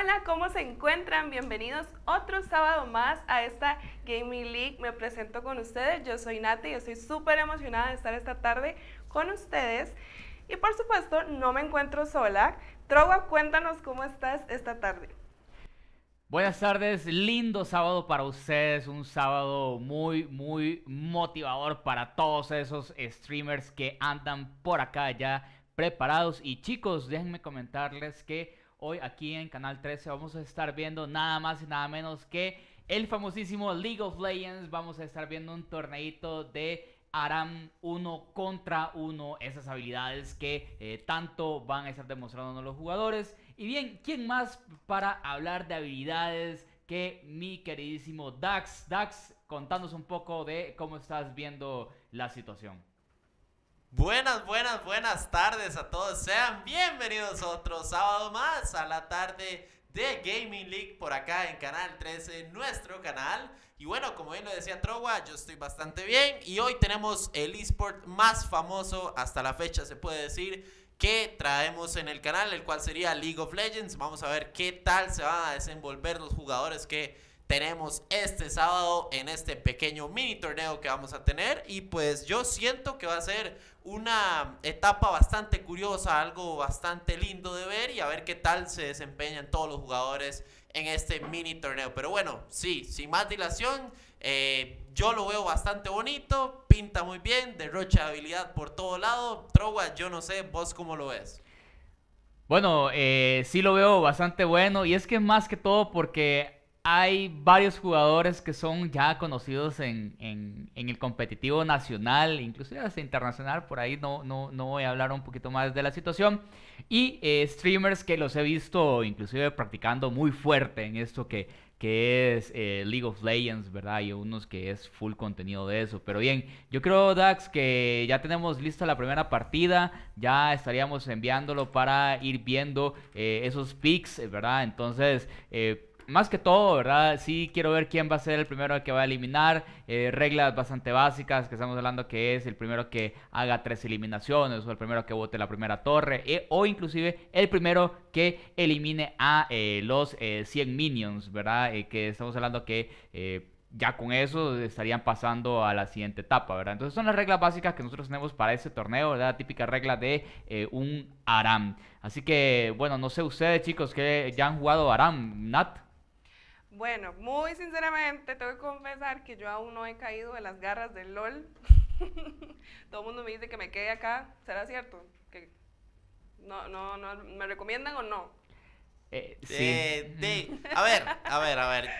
hola, ¿cómo se encuentran? Bienvenidos otro sábado más a esta Gaming League. Me presento con ustedes, yo soy Nati y estoy súper emocionada de estar esta tarde con ustedes. Y por supuesto, no me encuentro sola. trogo cuéntanos cómo estás esta tarde. Buenas tardes, lindo sábado para ustedes, un sábado muy, muy motivador para todos esos streamers que andan por acá ya preparados. Y chicos, déjenme comentarles que Hoy aquí en Canal 13 vamos a estar viendo nada más y nada menos que el famosísimo League of Legends. Vamos a estar viendo un torneito de Aram 1 contra 1 esas habilidades que eh, tanto van a estar demostrando los jugadores. Y bien, ¿quién más para hablar de habilidades que mi queridísimo Dax? Dax, contanos un poco de cómo estás viendo la situación. Buenas, buenas, buenas tardes a todos. Sean bienvenidos otro sábado más a la tarde de Gaming League por acá en Canal 13, nuestro canal. Y bueno, como bien lo decía Trowa, yo estoy bastante bien y hoy tenemos el esport más famoso hasta la fecha, se puede decir, que traemos en el canal, el cual sería League of Legends. Vamos a ver qué tal se van a desenvolver los jugadores que tenemos este sábado en este pequeño mini torneo que vamos a tener y pues yo siento que va a ser una etapa bastante curiosa, algo bastante lindo de ver y a ver qué tal se desempeñan todos los jugadores en este mini torneo. Pero bueno, sí, sin más dilación, eh, yo lo veo bastante bonito, pinta muy bien, derrocha habilidad por todo lado. Trowa, yo no sé, vos cómo lo ves. Bueno, eh, sí lo veo bastante bueno y es que más que todo porque hay varios jugadores que son ya conocidos en, en, el competitivo nacional, inclusive hasta internacional, por ahí no, no, no, voy a hablar un poquito más de la situación, y eh, streamers que los he visto inclusive practicando muy fuerte en esto que, que es eh, League of Legends, ¿verdad? Y unos que es full contenido de eso. Pero bien, yo creo, Dax, que ya tenemos lista la primera partida. Ya estaríamos enviándolo para ir viendo eh, esos picks, ¿verdad? Entonces, eh, más que todo, ¿verdad? Sí quiero ver quién va a ser el primero que va a eliminar. Eh, reglas bastante básicas que estamos hablando que es el primero que haga tres eliminaciones o el primero que vote la primera torre eh, o inclusive el primero que elimine a eh, los 100 minions, ¿verdad? que estamos hablando que ya con eso estarían pasando a la siguiente etapa, ¿verdad? Entonces son las reglas básicas que nosotros tenemos para este torneo, ¿verdad? La típica regla de un ARAM. Así que, bueno, no sé ustedes chicos que ya han jugado ARAM, Nat. Bueno, muy sinceramente tengo que confesar que yo aún no he caído de las garras del LOL. Todo el mundo me dice que me quede acá. ¿Será cierto? no, no, no, ¿Me recomiendan o no? Eh, eh, sí. a ver, a ver, a ver.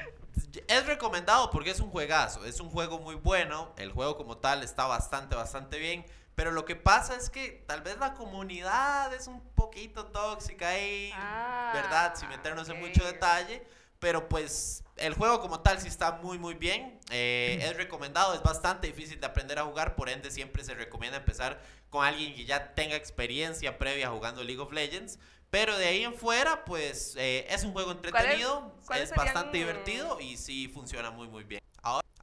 Es recomendado porque es un juegazo, es un juego muy bueno, el juego como tal está bastante, bastante bien, pero lo que pasa es que tal vez la comunidad es un poquito tóxica ahí, ah, ¿verdad? Sin meternos en mucho detalle, pero pues el juego como tal sí está muy muy bien. Eh, es recomendado, es bastante difícil de aprender a jugar, por ende siempre se recomienda empezar con alguien que ya tenga experiencia previa jugando League of Legends. Pero de ahí en fuera, pues eh, es un juego entretenido, es, es bastante divertido y sí funciona muy muy bien.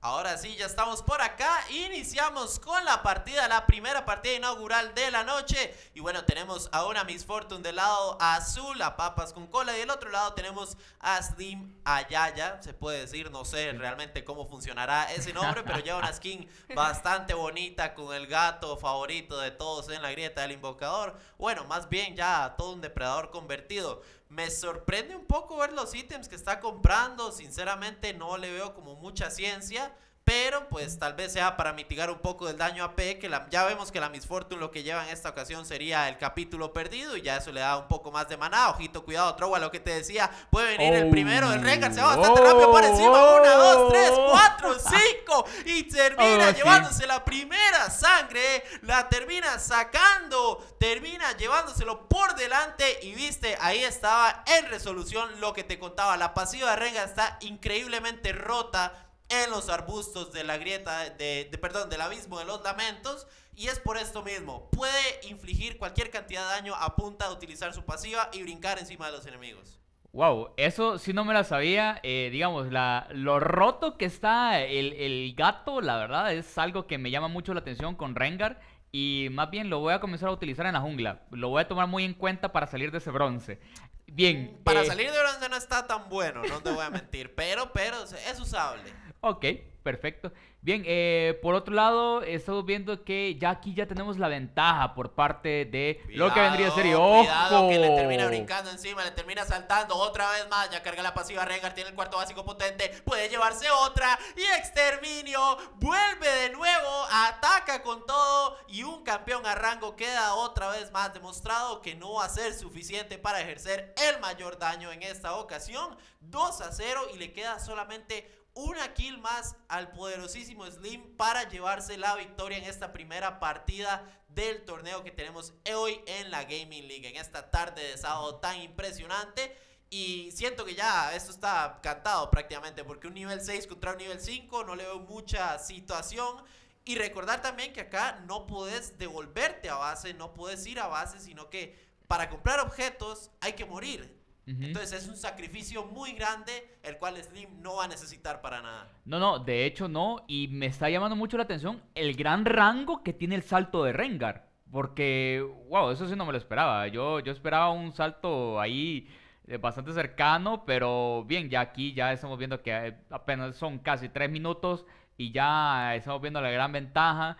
Ahora sí, ya estamos por acá. Iniciamos con la partida, la primera partida inaugural de la noche. Y bueno, tenemos a una Miss Fortune del lado azul, a Papas con cola. Y del otro lado tenemos a Slim Ayaya. Se puede decir, no sé realmente cómo funcionará ese nombre, pero lleva una skin bastante bonita con el gato favorito de todos en la grieta del invocador. Bueno, más bien ya todo un depredador convertido. Me sorprende un poco ver los ítems que está comprando. Sinceramente no le veo como mucha ciencia pero pues tal vez sea para mitigar un poco del daño AP, que ya vemos que la Misfortune lo que lleva en esta ocasión sería el capítulo perdido y ya eso le da un poco más de maná, ojito, cuidado, Trowa, lo que te decía, puede venir el primero, el Rengar se va bastante oh. rápido por encima, 1, dos, tres, cuatro, cinco, y termina oh, llevándose la primera sangre, la termina sacando, termina llevándoselo por delante y viste, ahí estaba en resolución lo que te contaba, la pasiva de Rengar está increíblemente rota, en los arbustos de la grieta, de, perdón, del abismo de los lamentos. Y es por esto mismo, puede infligir cualquier cantidad de daño a punta de utilizar su pasiva y brincar encima de los enemigos. Wow, eso si no me la sabía. Eh, digamos, la, lo roto que está el, gato, la verdad, es algo que me llama mucho la atención con Rengar. Y más bien lo voy a comenzar a utilizar en la jungla. Lo voy a tomar muy en cuenta para salir de ese bronce. Bien. Para eh, salir de bronce no está tan bueno, no te voy a mentir. pero, pero, es usable. Ok, perfecto. Bien, eh, por otro lado, estamos viendo que ya aquí ya tenemos la ventaja por parte de lo que vendría a ser y ¡ojo! Cuidado, que le termina brincando encima, le termina saltando otra vez más. Ya carga la pasiva, Rengar tiene el cuarto básico potente, puede llevarse otra y exterminio. Vuelve de nuevo, ataca con todo y un campeón a rango queda otra vez más demostrado que no va a ser suficiente para ejercer el mayor daño en esta ocasión. 2 a 0 y le queda solamente una kill más al poderosísimo Slim para llevarse la victoria en esta primera partida del torneo que tenemos hoy en la Gaming League, en esta tarde de sábado tan impresionante. Y siento que ya esto está cantado prácticamente, porque un nivel 6 contra un nivel 5 no le veo mucha situación. Y recordar también que acá no puedes devolverte a base, no puedes ir a base, sino que para comprar objetos hay que morir. Entonces es un sacrificio muy grande el cual Slim no va a necesitar para nada. No, no, de hecho no. Y me está llamando mucho la atención el gran rango que tiene el salto de Rengar. Porque, wow, eso sí no me lo esperaba. Yo, yo esperaba un salto ahí eh, bastante cercano, pero bien, ya aquí ya estamos viendo que eh, apenas son casi tres minutos y ya estamos viendo la gran ventaja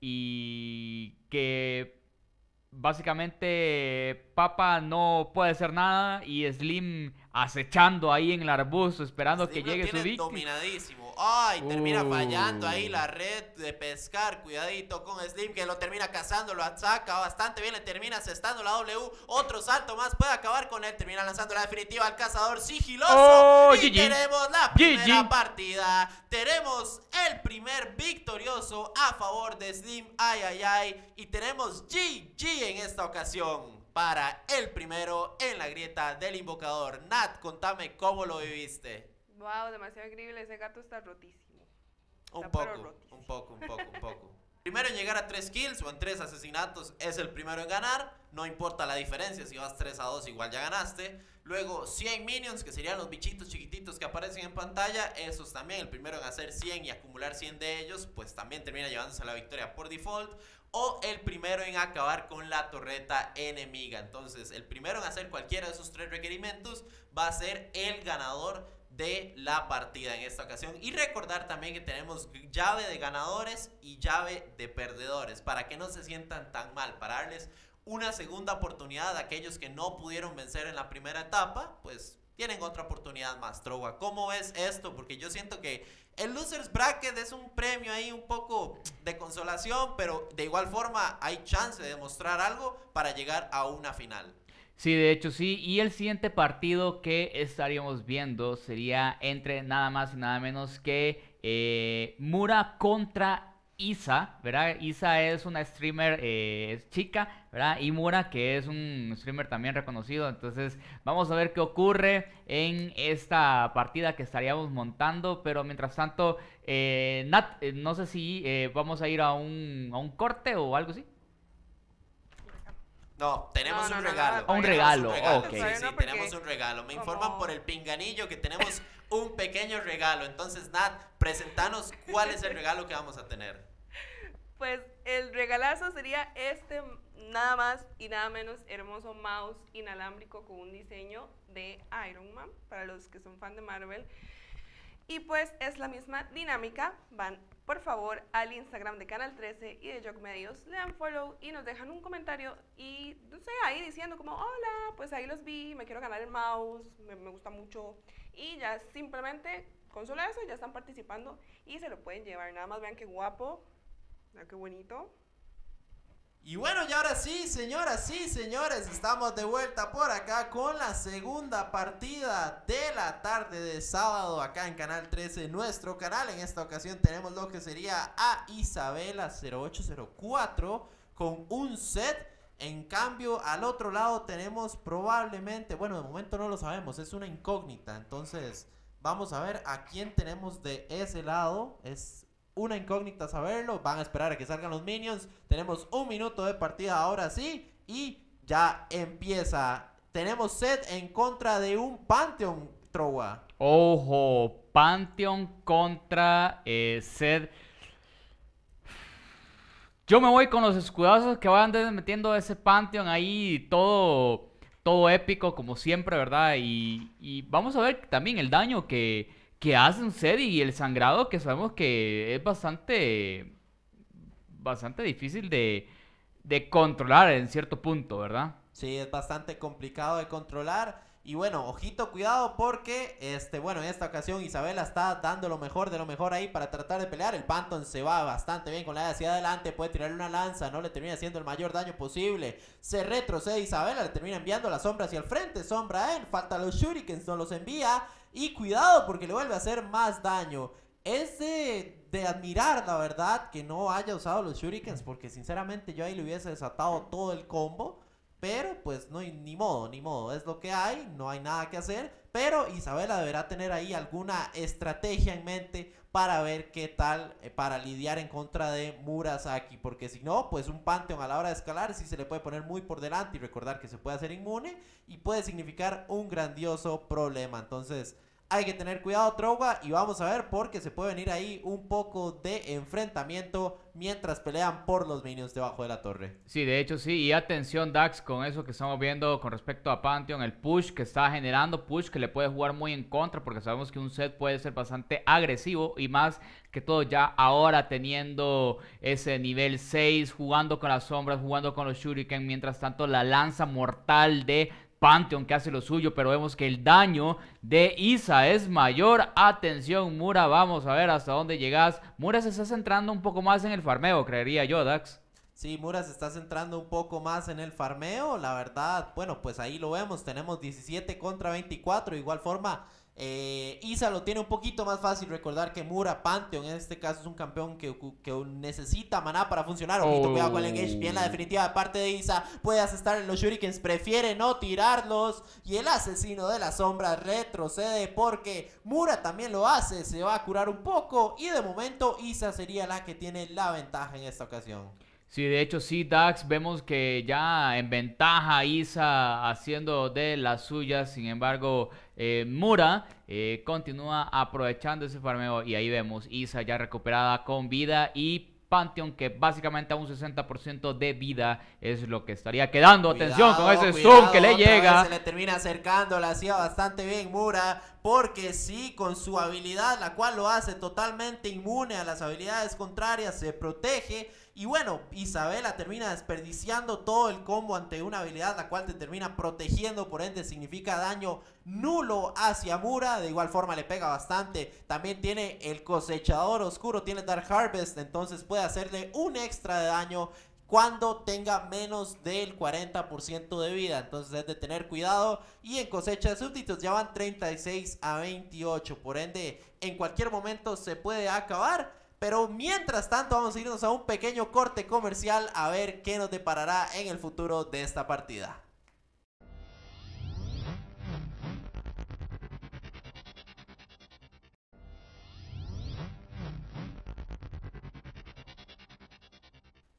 y que básicamente Papa no puede hacer nada y Slim acechando ahí en el arbusto, esperando que llegue su víctima. Ay, termina fallando ahí la red de pescar. Cuidadito con Slim que lo termina cazando, lo ataca bastante bien. Le termina asestando la W. Otro salto más puede acabar con él. Termina lanzando la definitiva al cazador sigiloso. Oh, y tenemos la primera partida. Tenemos el primer victorioso a favor de Slim. Ay, ay, ay. Y tenemos GG en esta ocasión para el primero en la grieta del invocador. Nat, contame cómo lo viviste wow, demasiado increíble, ese gato está rotísimo. un, poco, un poco, un poco, un poco. primero en llegar a tres kills o en tres asesinatos es el primero en ganar, no importa la diferencia, si vas 3 a 2 igual ya ganaste. Luego 100 minions, que serían los bichitos chiquititos que aparecen en pantalla, esos también, el primero en hacer 100 y acumular 100 de ellos, pues también termina llevándose la victoria por default. O el primero en acabar con la torreta enemiga. Entonces, el primero en hacer cualquiera de esos tres requerimientos va a ser el ganador de la partida en esta ocasión. Y recordar también que tenemos llave de ganadores y llave de perdedores, para que no se sientan tan mal, para darles una segunda oportunidad a aquellos que no pudieron vencer en la primera etapa, pues tienen otra oportunidad más, Trova. ¿Cómo es esto? Porque yo siento que el Losers Bracket es un premio ahí un poco de consolación, pero de igual forma hay chance de demostrar algo para llegar a una final. Sí, de hecho sí. Y el siguiente partido que estaríamos viendo sería entre nada más y nada menos que eh, Mura contra Isa, ¿verdad? Isa es una streamer, eh, chica, ¿verdad? Y Mura, que es un streamer también reconocido. Entonces, vamos a ver qué ocurre en esta partida que estaríamos montando. Pero mientras tanto, eh, Nat, no sé si vamos a ir a un corte o algo así. No, tenemos un regalo. un regalo, ok. Sí, tenemos un regalo. Me informan por el pinganillo que tenemos un pequeño regalo. Entonces, Nat, presentanos cuál es el regalo que vamos a tener. Pues el regalazo sería este nada más y nada menos hermoso mouse inalámbrico con un diseño de Iron Man, para los que son fan de Marvel. Y pues es la misma dinámica, van por favor al Instagram de Canal 13 y de Jock Medios, le dan follow y nos dejan un comentario y no sé, ahí diciendo como, hola, pues ahí los vi, me quiero ganar el mouse, me, gusta mucho. Y ya simplemente con solo eso ya están participando y se lo pueden llevar. Nada más vean qué guapo, qué bonito. Y bueno, y ahora sí, señoras sí, señores, estamos de vuelta por acá con la segunda partida de la tarde de sábado acá en Canal 13, nuestro canal. En esta ocasión tenemos lo que sería a Isabela 0804 con un set. En cambio, al otro lado tenemos probablemente, bueno, de momento no lo sabemos, es una incógnita. Entonces, vamos a ver a quién tenemos de ese lado. Es una incógnita saberlo. Van a esperar a que salgan los minions. Tenemos un minuto de partida ahora sí. Y ya empieza. Tenemos set en contra de un Pantheon, Trowa. Ojo, Pantheon contra eh, Sed. Yo me voy con los escudazos que van metiendo ese Pantheon ahí todo, todo épico como siempre, ¿verdad? y vamos a ver también el daño que, que hace un y el sangrado que sabemos que es bastante, bastante difícil de, controlar en cierto punto, ¿verdad? Sí, es bastante complicado de controlar. Y bueno, ojito, cuidado, porque este, bueno, en esta ocasión Isabela está dando lo mejor de lo mejor ahí para tratar de pelear. El Panton se va bastante bien con la hacia adelante, puede tirarle una lanza, no le termina haciendo el mayor daño posible. Se retrocede Isabela, le termina enviando la sombra hacia el frente, sombra en, falta los shurikens, no los envía. Y cuidado porque le vuelve a hacer más daño. Es de, admirar, la verdad, que no haya usado los shurikens porque sinceramente yo ahí le hubiese desatado todo el combo. Pero pues no, ni modo, ni modo. Es lo que hay, no hay nada que hacer. Pero Isabela deberá tener ahí alguna estrategia en mente para ver qué tal, eh, para lidiar en contra de Murasaki. Porque si no, pues un Pantheon a la hora de escalar sí se le puede poner muy por delante y recordar que se puede hacer inmune y puede significar un grandioso problema. Entonces hay que tener cuidado, Trowa, y vamos a ver porque se puede venir ahí un poco de enfrentamiento mientras pelean por los minions debajo de la torre. Sí, de hecho sí, y atención Dax con eso que estamos viendo con respecto a Pantheon, el push que está generando, push que le puede jugar muy en contra porque sabemos que un set puede ser bastante agresivo y más que todo ya ahora teniendo ese nivel 6, jugando con las sombras, jugando con los shuriken, mientras tanto la lanza mortal de Pantheon que hace lo suyo, pero vemos que el daño de Isa es mayor. Atención, Mura, vamos a ver hasta dónde llegas. Mura se está centrando un poco más en el farmeo, creería yo, Dax. Sí, Mura se está centrando un poco más en el farmeo, la verdad. Bueno, pues ahí lo vemos, tenemos 17 contra 24, de igual forma eh, Isa lo tiene un poquito más fácil recordar que Mura, Pantheon en este caso es un campeón que, necesita maná para funcionar. Ojito, con el oh. engage. Bien, la definitiva parte de Isa. Puede asestar en los shurikens, prefiere no tirarlos. Y el asesino de la sombra retrocede porque Mura también lo hace. Se va a curar un poco. Y de momento Isa sería la que tiene la ventaja en esta ocasión. Sí, de hecho sí, Dax, vemos que ya en ventaja Isa haciendo de las suyas, sin embargo eh, Mura eh, continúa aprovechando ese farmeo y ahí vemos Isa ya recuperada con vida y Pantheon que básicamente a un 60% de vida es lo que estaría quedando. Atención con ese zoom que le llega. Se le termina acercando, la hacía bastante bien Mura porque sí, con su habilidad, la cual lo hace totalmente inmune a las habilidades contrarias, se protege y bueno, Isabela termina desperdiciando todo el combo ante una habilidad la cual te termina protegiendo, por ende significa daño nulo hacia Mura. De igual forma le pega bastante. También tiene el cosechador oscuro, tiene Dark Harvest, entonces puede hacerle un extra de daño cuando tenga menos del 40% de vida. Entonces es de tener cuidado. Y en cosecha de súbditos ya van 36 a 28. Por ende, en cualquier momento se puede acabar. Pero mientras tanto vamos a irnos a un pequeño corte comercial a ver qué nos deparará en el futuro de esta partida.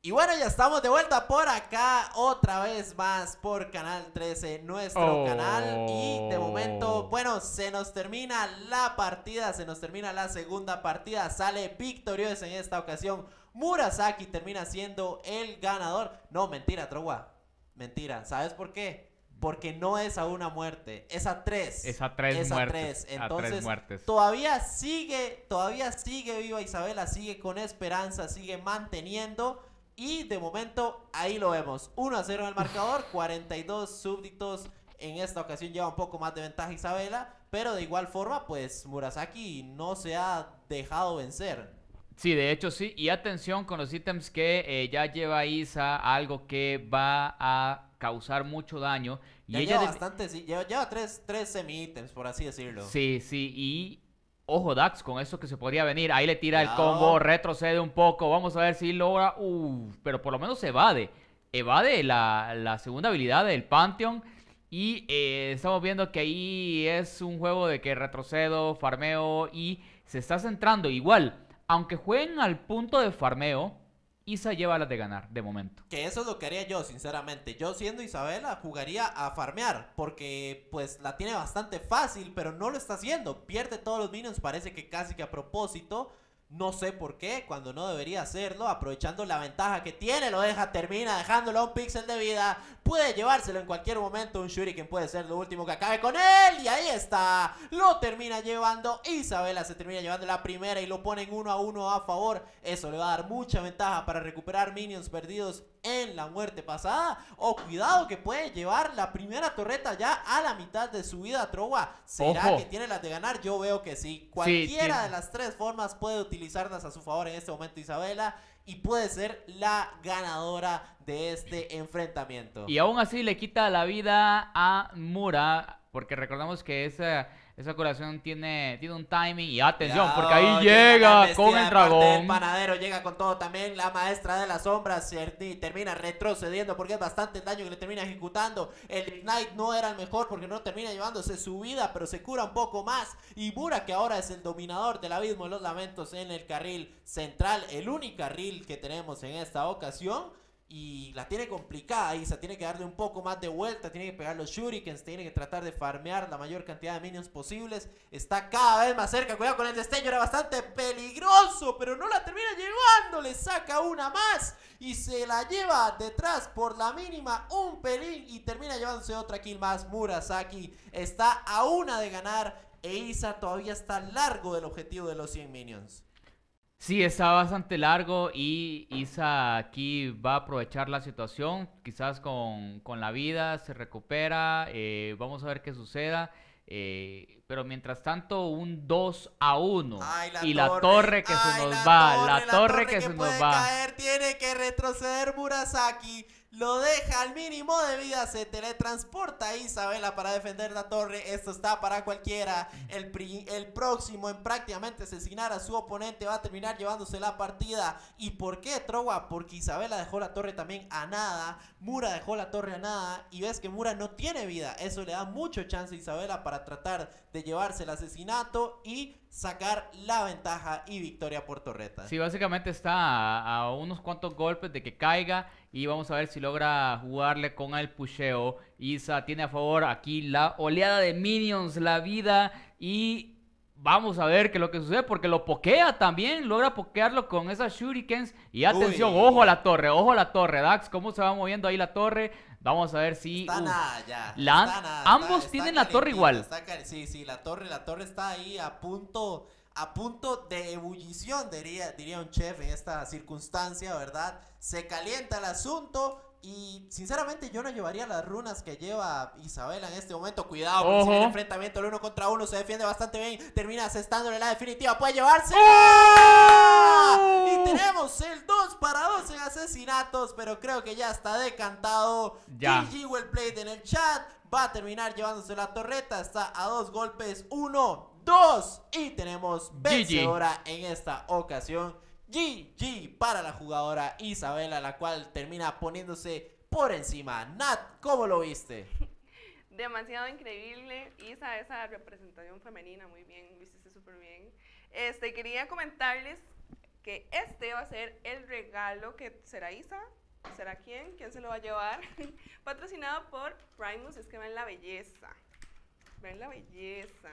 Y bueno, ya estamos de vuelta por acá, otra vez más por Canal 13, nuestro oh. canal. Y de momento, bueno, se nos termina la partida, se nos termina la segunda partida. Sale victorioso en esta ocasión. Murasaki termina siendo el ganador. No, mentira, Trogua. Mentira. ¿Sabes por qué? Porque no es a una muerte, es a tres. Es a tres muertes. Entonces, todavía sigue, todavía sigue viva Isabela, sigue con esperanza, sigue manteniendo. Y de momento ahí lo vemos. 1 a 0 en el marcador, 42 súbditos. En esta ocasión lleva un poco más de ventaja Isabela, pero de igual forma, pues Murasaki no se ha dejado vencer. Sí, de hecho sí. Y atención con los ítems que eh, ya lleva Isa, algo que va a causar mucho daño. Y ella lleva bastante, sí, lleva, tres, tres semi-ítems, por así decirlo. Sí, sí, y Ojo, Dax, con eso que se podría venir. Ahí le tira el combo, retrocede un poco. Vamos a ver si logra. pero por lo menos evade. Evade la, la segunda habilidad del Pantheon. Y eh, estamos viendo que ahí es un juego de que retrocedo, farmeo y se está centrando. Igual, aunque jueguen al punto de farmeo, Isa lleva las de ganar, de momento. Que eso es lo que haría yo, sinceramente. Yo siendo Isabela, jugaría a farmear, porque pues la tiene bastante fácil, pero no lo está haciendo. Pierde todos los minions, parece que casi que a propósito. No sé por qué, cuando no debería hacerlo, aprovechando la ventaja que tiene, lo deja, termina dejándolo a un pixel de vida. Puede llevárselo en cualquier momento. Un Shuriken puede ser lo último que acabe con él. Y ahí está. Lo termina llevando. Isabela se termina llevando la primera y lo ponen uno a uno a favor. Eso le va a dar mucha ventaja para recuperar minions perdidos en la muerte pasada. O cuidado que puede llevar la primera torreta ya a la mitad de su vida, Trova. ¿Será que tiene las de ganar? Yo veo que sí. Cualquiera de las tres formas puede utilizarlas a su favor en este momento, Isabela. Y puede ser la ganadora de este enfrentamiento. Y aún así le quita la vida a Mura, porque recordamos que esa esa curación tiene, tiene un timing y atención, porque ahí llega, con el dragón. El panadero llega con todo. También la maestra de las sombras termina retrocediendo porque es bastante daño que le termina ejecutando. El Ignite no era el mejor porque no termina llevándose su vida, pero se cura un poco más. Y bura que ahora es el dominador del abismo de los lamentos en el carril central, el único carril que tenemos en esta ocasión y la tiene complicada Isa, tiene que darle un poco más de vuelta, tiene que pegar los shurikens, tiene que tratar de farmear la mayor cantidad de minions posibles, está cada vez más cerca, cuidado con el destello, era bastante peligroso, pero no la termina llevando, le saca una más y se la lleva detrás por la mínima un pelín y termina llevándose otra kill más, Murasaki está a una de ganar e Isa todavía está largo del objetivo de los 100 minions. Sí, está bastante largo y Isa aquí va a aprovechar la situación, quizás con, la vida, se recupera, eh, vamos a ver qué suceda. Eh, pero mientras tanto, un 2 a 1. y la torre que se nos va, la, torre que, se nos va. tiene que retroceder Murasaki lo deja al mínimo de vida, se teletransporta a Isabela para defender la torre, esto está para cualquiera, el, el próximo en prácticamente asesinar a su oponente va a terminar llevándose la partida, ¿y por qué Trowa? Porque Isabela dejó la torre también a nada, Mura dejó la torre a nada, y ves que Mura no tiene vida, eso le da mucho chance a Isabela para tratar de llevarse el asesinato y sacar la ventaja y victoria por Torreta. Sí, básicamente está a, unos cuantos golpes de que caiga y vamos a ver si logra jugarle con el pusheo. Isa tiene a favor aquí la oleada de minions, la vida y vamos a ver qué es lo que sucede porque lo pokea también, logra pokearlo con esas shurikens y atención, ojo a la torre, ojo a la torre, Dax, cómo se va moviendo ahí la torre. Vamos a ver si. ambos tienen la torre igual. sí, sí, la torre, la torre está ahí a punto, a punto de ebullición, diría, diría un chef en esta circunstancia, ¿verdad? Se calienta el asunto y sinceramente yo no llevaría las runas que lleva Isabela en este momento. Cuidado, porque si el enfrentamiento el uno contra uno se defiende bastante bien. Termina asestándole la definitiva. Puede llevarse. ¡Oh! ¡Ah! Y tenemos el 2 para 2 en asesinatos. Pero creo que ya está decantado. Ya. Well played en el chat. Va a terminar llevándose la torreta. Está a dos golpes. Uno, dos. Y tenemos vencedora en esta ocasión. GG para la jugadora Isabela, la cual termina poniéndose por encima. Nat, ¿cómo lo viste? Demasiado increíble, Isa, esa representación femenina, muy bien, viste súper bien. Este, quería comentarles que este va a ser el regalo que será Isa, será quién, quién se lo va a llevar, patrocinado por Primus, es que ven la belleza, ven la belleza.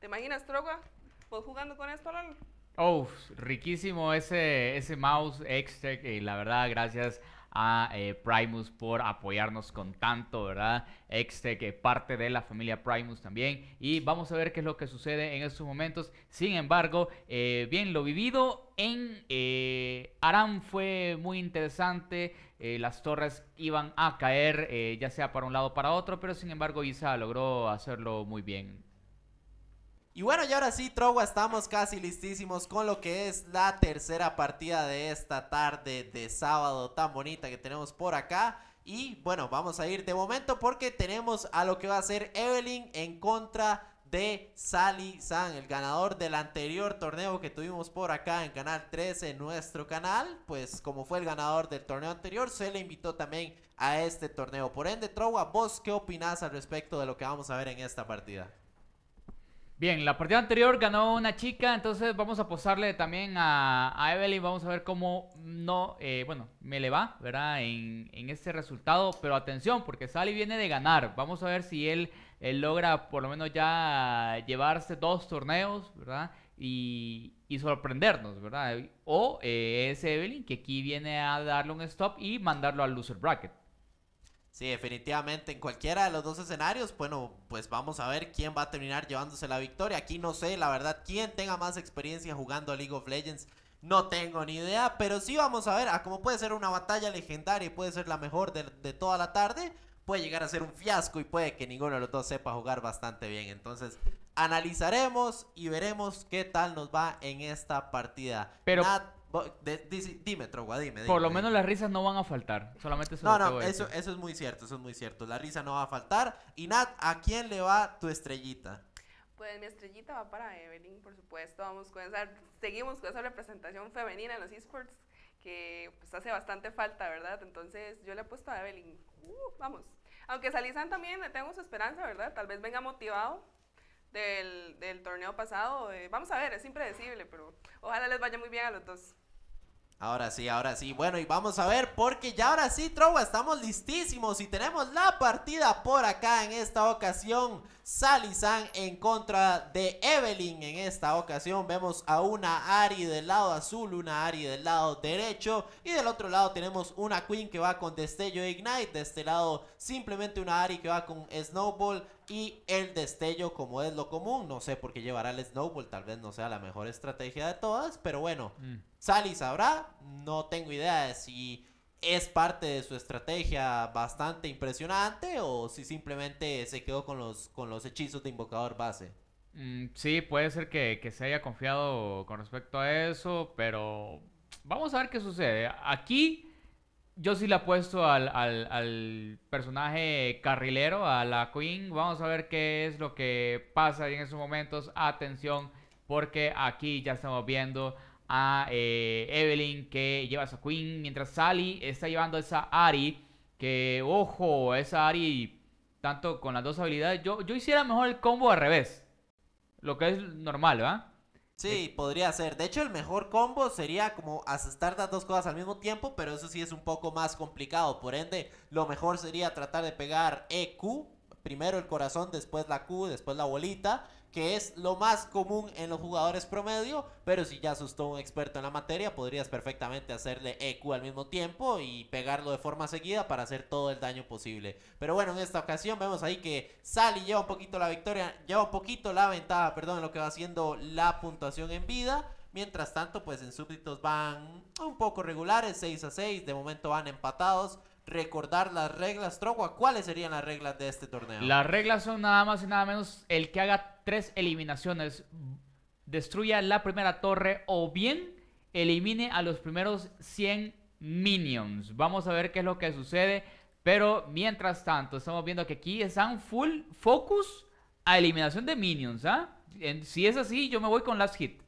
¿Te imaginas, Troga, Pues jugando con esto, Lalo? Oh, riquísimo ese, ese mouse x y la verdad, gracias a eh, Primus por apoyarnos con tanto, ¿verdad? Extec, que eh, parte de la familia Primus también. Y vamos a ver qué es lo que sucede en estos momentos. Sin embargo, eh, bien, lo vivido en Aram fue muy interesante. las torres iban a caer, ya sea para un lado o para otro, pero sin embargo, Isa logró hacerlo muy bien. Y bueno, y ahora sí, Trogua, estamos casi listísimos con lo que es la tercera partida de esta tarde de sábado tan bonita que tenemos por acá. Y bueno, vamos a ir de momento porque tenemos a lo que va a ser Evelyn en contra de Sally San, el ganador del anterior torneo que tuvimos por acá en Canal 13, en nuestro canal. Pues como fue el ganador del torneo anterior, se le invitó también a este torneo. Por ende, Trogua, ¿vos qué opinás al respecto de lo que vamos a ver en esta partida? Bien, la partida anterior ganó una chica, entonces vamos a posarle también a, Evelyn. Vamos a ver cómo no, eh, bueno, me le va, ¿verdad? En, este resultado. Pero atención, porque Sally viene de ganar. Vamos a ver si él, logra por lo menos ya llevarse dos torneos, ¿verdad? Y, sorprendernos, ¿verdad? O eh, es Evelyn que aquí viene a darle un stop y mandarlo al loser bracket. Sí, definitivamente. En cualquiera de los dos escenarios, bueno, pues vamos a ver quién va a terminar llevándose la victoria. Aquí no sé, la verdad, quién tenga más experiencia jugando League of Legends. No tengo ni idea, pero sí vamos a ver como puede ser una batalla legendaria y puede ser la mejor de, toda la tarde. Puede llegar a ser un fiasco y puede que ninguno de los dos sepa jugar bastante bien. Entonces, analizaremos y veremos qué tal nos va en esta partida. Pero, de, dime, dime, Por lo menos las risas no van a faltar. Solamente eso No, no, eso, es muy cierto, eso es muy cierto. La risa no va a faltar. Y Nat, ¿a quién le va tu estrellita? Pues mi estrellita va para Evelyn, por supuesto. Vamos con esa, seguimos con esa representación femenina en los esports que pues hace bastante falta, ¿verdad? Entonces yo le he puesto a Evelyn. Uh, vamos. Aunque Salizan también le tengo su esperanza, ¿verdad? Tal vez venga motivado del, torneo pasado. Eh, vamos a ver, es impredecible, pero ojalá les vaya muy bien a los dos. Ahora sí, ahora sí. Bueno, y vamos a ver, porque ya ahora sí, Trova, estamos listísimos y tenemos la partida por acá en esta ocasión. Salizan en contra de Evelyn en esta ocasión. Vemos a una Ari del lado azul, una Ari del lado derecho. Y del otro lado tenemos una Queen que va con Destello Ignite. De este lado simplemente una Ari que va con Snowball y el destello como es lo común. No sé por qué llevará el snowball, tal vez no sea la mejor estrategia de todas, pero bueno, mm. Sally sabrá, no tengo idea de si es parte de su estrategia bastante impresionante o si simplemente se quedó con los, con los hechizos de invocador base. Mm, sí, puede ser que, que se haya confiado con respecto a eso, pero vamos a ver qué sucede. Aquí yo sí le apuesto al, al, al, personaje carrilero, a la Queen. Vamos a ver qué es lo que pasa en esos momentos. Atención, porque aquí ya estamos viendo a eh, Evelyn que lleva a esa Queen, mientras Sally está llevando a esa Ari. Que, ojo, esa Ari, tanto con las dos habilidades, yo, yo hiciera mejor el combo al revés. Lo que es normal, ¿va? Sí, podría ser. De hecho, el mejor combo sería como asestar las dos cosas al mismo tiempo, pero eso sí es un poco más complicado. Por ende, lo mejor sería tratar de pegar EQ, primero el corazón, después la Q, después la bolita, que es lo más común en los jugadores promedio, pero si ya asustó un experto en la materia, podrías perfectamente hacerle EQ al mismo tiempo y pegarlo de forma seguida para hacer todo el daño posible. Pero bueno, en esta ocasión vemos ahí que Sally lleva un poquito la victoria, lleva un poquito la ventaja, perdón, en lo que va haciendo la puntuación en vida. Mientras tanto, pues en súbditos van un poco regulares, 6 a 6, de momento van empatados, recordar las reglas, Trogua. ¿Cuáles serían las reglas de este torneo? Las reglas son nada más y nada menos el que haga tres eliminaciones, destruya la primera torre o bien elimine a los primeros 100 minions. Vamos a ver qué es lo que sucede. Pero mientras tanto, estamos viendo que aquí están full focus a eliminación de minions. ¿ah? Si es así, yo me voy con las hit.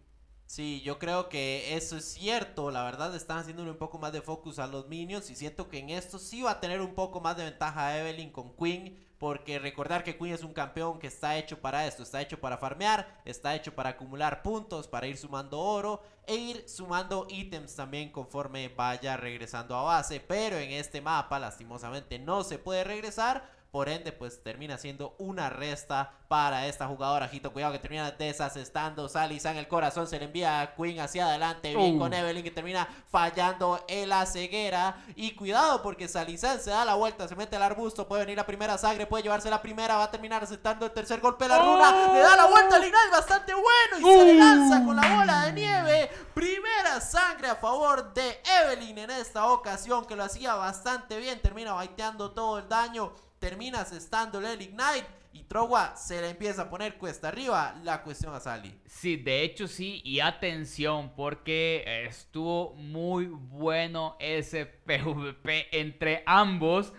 Sí, yo creo que eso es cierto. La verdad, están haciendo un poco más de focus a los minions. Y siento que en esto sí va a tener un poco más de ventaja Evelyn con Queen. Porque recordar que Queen es un campeón que está hecho para esto: está hecho para farmear, está hecho para acumular puntos, para ir sumando oro e ir sumando ítems también conforme vaya regresando a base. Pero en este mapa, lastimosamente, no se puede regresar por ende, pues termina siendo una resta para esta jugadora. Jito, cuidado que termina desasestando. Salizan el corazón, se le envía a Queen hacia adelante. Bien con uh. Evelyn que termina fallando en la ceguera. Y cuidado porque Salizan se da la vuelta, se mete al arbusto, puede venir la primera sangre, puede llevarse la primera, va a terminar aceptando el tercer golpe de la runa. Oh. Le da la vuelta al final, bastante bueno. Y se le uh. lanza con la bola de nieve. Primera sangre a favor de Evelyn en esta ocasión que lo hacía bastante bien. Termina baiteando todo el daño terminas estando el Ignite y Trowa se le empieza a poner cuesta arriba la cuestión a Sally. Sí, de hecho sí, y atención, porque estuvo muy bueno ese PvP entre ambos.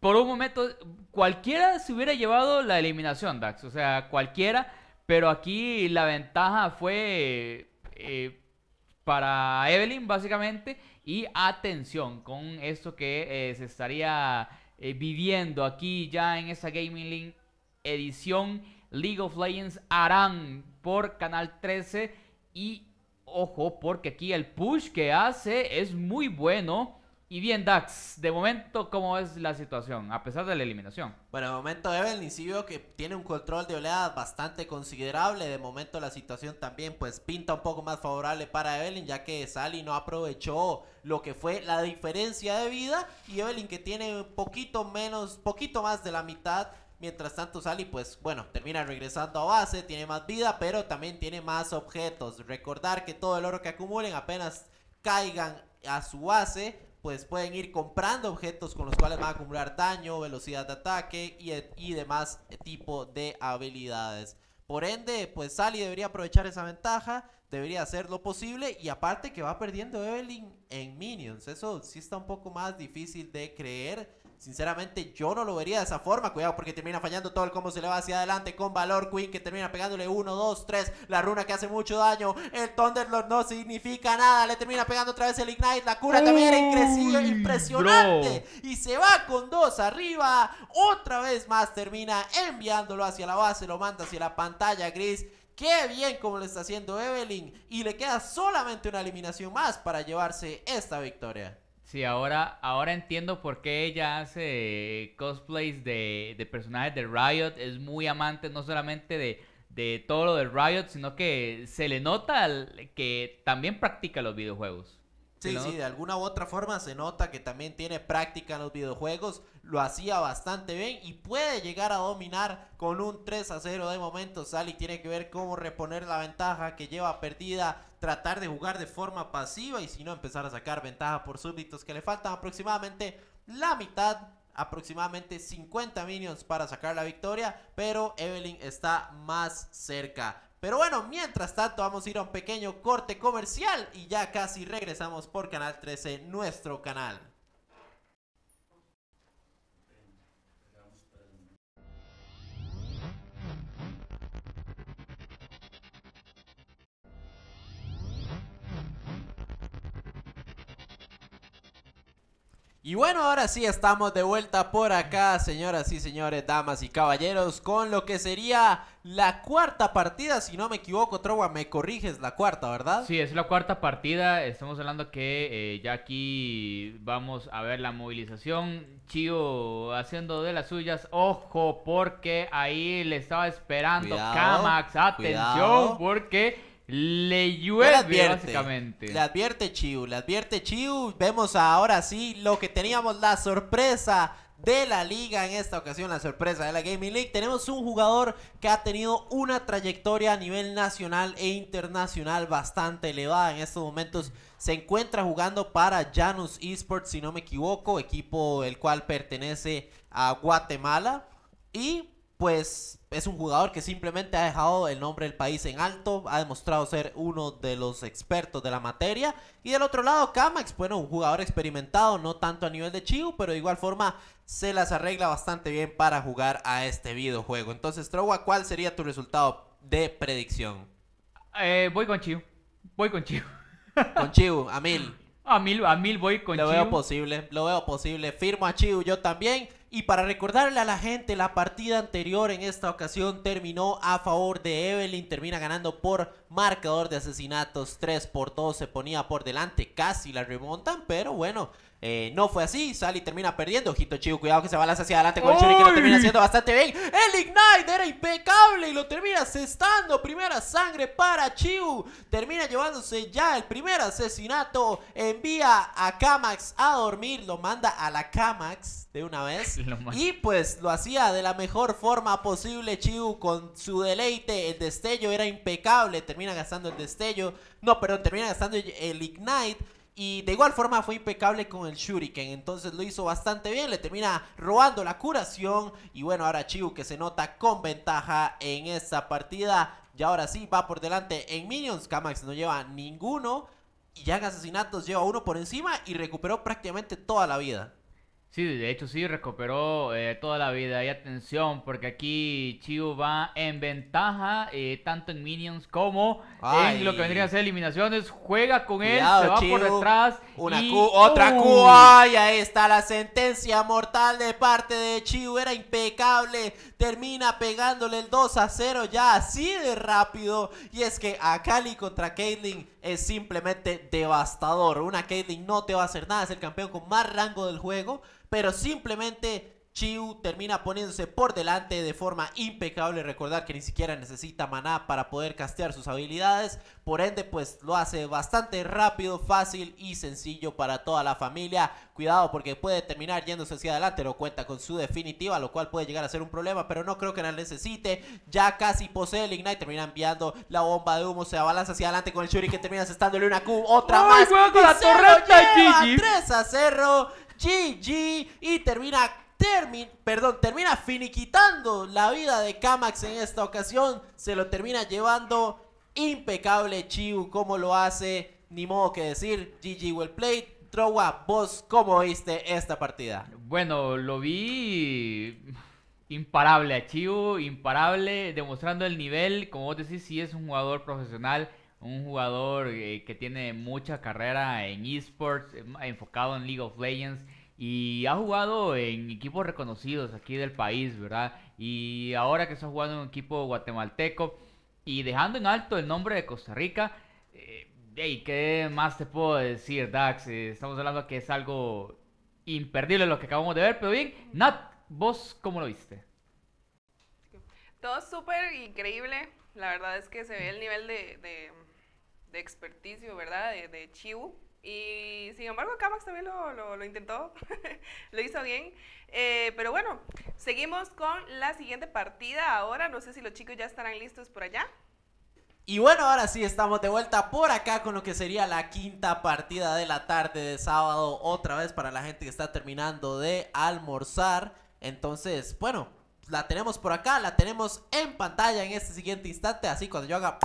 Por un momento, cualquiera se hubiera llevado la eliminación, Dax, o sea, cualquiera, pero aquí la ventaja fue eh, para Evelyn, básicamente, y atención con esto que eh, se estaría eh, viviendo aquí ya en esa Gaming Link edición League of Legends harán por Canal 13 y ojo porque aquí el push que hace es muy bueno y bien, Dax, de momento, ¿cómo es la situación? A pesar de la eliminación. Bueno, de momento, Evelyn sí veo que tiene un control de oleadas bastante considerable. De momento, la situación también, pues, pinta un poco más favorable para Evelyn, ya que Sally no aprovechó lo que fue la diferencia de vida. Y Evelyn, que tiene un poquito menos, poquito más de la mitad, Mientras tanto, Sally, pues bueno, termina regresando a base, tiene más vida, pero también tiene más objetos. Recordar que todo el oro que acumulen apenas caigan a su base, pues pueden ir comprando objetos con los cuales van a acumular daño, velocidad de ataque eh, y, demás tipo de habilidades. Por ende, pues Sally debería aprovechar esa ventaja, debería hacer lo posible y aparte que va perdiendo Evelyn en minions. Eso sí está un poco más difícil de creer Sinceramente, yo no lo vería de esa forma. Cuidado, porque termina fallando todo el combo. Se le va hacia adelante con valor. Queen que termina pegándole 1, 2, 3. La runa que hace mucho daño. El Thunderlord no significa nada. Le termina pegando otra vez el Ignite. La cura también increíble, impresionante. Y se va con dos arriba. Otra vez más termina enviándolo hacia la base. Lo manda hacia la pantalla gris. Qué bien como lo está haciendo Evelyn. Y le queda solamente una eliminación más para llevarse esta victoria. Sí, ahora, ahora entiendo por qué ella hace cosplays de, personajes de Riot. Es muy amante no solamente de, de todo lo de Riot, sino que se le nota que también practica los videojuegos. Sí, sí, de alguna u otra forma se nota que también tiene práctica en los videojuegos lo hacía bastante bien y puede llegar a dominar con un 3 a 0 de momento. Sally tiene que ver cómo reponer la ventaja que lleva perdida, tratar de jugar de forma pasiva y si no empezar a sacar ventaja por súbditos que le faltan aproximadamente la mitad aproximadamente 50 minions para sacar la victoria, pero Evelyn está más cerca. Pero bueno, mientras tanto vamos a ir a un pequeño corte comercial y ya casi regresamos por Canal 13, nuestro canal. Y bueno, ahora sí estamos de vuelta por acá, señoras y señores, damas y caballeros, con lo que sería la cuarta partida, si no me equivoco, Trova, me corriges la cuarta, ¿verdad? Sí, es la cuarta partida, estamos hablando que eh, ya aquí vamos a ver la movilización, Chío haciendo de las suyas, ojo, porque ahí le estaba esperando Camax, atención, porque le llueve, advierte, básicamente. Le advierte Chiu, le advierte Chiu. Vemos ahora sí lo que teníamos, la sorpresa de la liga en esta ocasión, la sorpresa de la Gaming League. Tenemos un jugador que ha tenido una trayectoria a nivel nacional e internacional bastante elevada. En estos momentos se encuentra jugando para Janus Esports, si no me equivoco, equipo el cual pertenece a Guatemala. Y pues es un jugador que simplemente ha dejado el nombre del país en alto, ha demostrado ser uno de los expertos de la materia. Y del otro lado, Camax, bueno, un jugador experimentado, no tanto a nivel de Chiu, pero de igual forma se las arregla bastante bien para jugar a este videojuego. Entonces, Trowa, ¿cuál sería tu resultado de predicción? Eh, voy con Chiu. Voy con Chiu. Con Chiu, a mil. A mil, a mil voy con lo Chiu. Lo veo posible, lo veo posible. Firmo a Chiu yo también. Y para recordarle a la gente, la partida anterior en esta ocasión terminó a favor de Evelyn, termina ganando por marcador de asesinatos 3 por 2, se ponía por delante, casi la remontan, pero bueno, eh, no fue así, Sally termina perdiendo. Ojito chico, cuidado que se balanza hacia adelante con el que lo termina haciendo bastante bien. El Ignite era impecable y lo termina asestando. Primera sangre para Chiu. Termina llevándose ya el primer asesinato. Envía a Kamax a dormir. Lo manda a la Kamax de una vez. Y pues lo hacía de la mejor forma posible Chiu con su deleite. El destello era impecable. Termina gastando el destello. No, perdón, termina gastando el Ignite. Y de igual forma fue impecable con el Shuriken, entonces lo hizo bastante bien, le termina robando la curación. Y bueno, ahora Chibu que se nota con ventaja en esta partida. Y ahora sí, va por delante en Minions, Kamax no lleva ninguno. Y ya en asesinatos lleva uno por encima y recuperó prácticamente toda la vida. Sí, de hecho sí, recuperó eh, toda la vida. Y atención, porque aquí Chiu va en ventaja, eh, tanto en minions como en lo que vendría a ser eliminaciones. Juega con él, se va por detrás. Una Q, otra Q. ahí está la sentencia mortal de parte de Chiu. Era impecable. Termina pegándole el 2 a 0 ya así de rápido. Y es que a Cali contra Caitlyn es simplemente devastador. Una Caitlyn no te va a hacer nada, es el campeón con más rango del juego, pero simplemente Chiu termina poniéndose por delante de forma impecable. Recordar que ni siquiera necesita maná para poder castear sus habilidades. Por ende, pues lo hace bastante rápido, fácil y sencillo para toda la familia. Cuidado porque puede terminar yéndose hacia adelante. Lo cuenta con su definitiva, lo cual puede llegar a ser un problema, pero no creo que la necesite. Ya casi posee el Ignite. Termina enviando la bomba de humo. Se abalanza hacia adelante con el Shuri que termina asestándole una Q. Otra más. Juega con y la torreta, 3 a 0. GG y termina perdón, termina finiquitando la vida de Kamax en esta ocasión. Se lo termina llevando impecable Chiu, como lo hace, ni modo que decir, GG Well Played. Trowa, vos, ¿cómo viste esta partida? Bueno, lo vi imparable a Chiu, imparable, demostrando el nivel. Como vos decís, sí es un jugador profesional, un jugador eh, que tiene mucha carrera en esports, eh, enfocado en League of Legends y ha jugado en equipos reconocidos aquí del país, ¿verdad? Y ahora que está jugando en un equipo guatemalteco y dejando en alto el nombre de Costa Rica, eh, ¿qué más te puedo decir, Dax? Eh, estamos hablando que es algo imperdible lo que acabamos de ver, pero bien, Nat, ¿vos cómo lo viste? Todo súper increíble, la verdad es que se ve el nivel de, de, experticio, ¿verdad? De, de y sin embargo, Camax también lo, intentó, lo hizo bien. Eh, pero bueno, seguimos con la siguiente partida ahora. No sé si los chicos ya estarán listos por allá. Y bueno, ahora sí estamos de vuelta por acá con lo que sería la quinta partida de la tarde de sábado. Otra vez para la gente que está terminando de almorzar. Entonces, bueno, la tenemos por acá, la tenemos en pantalla en este siguiente instante. Así cuando yo haga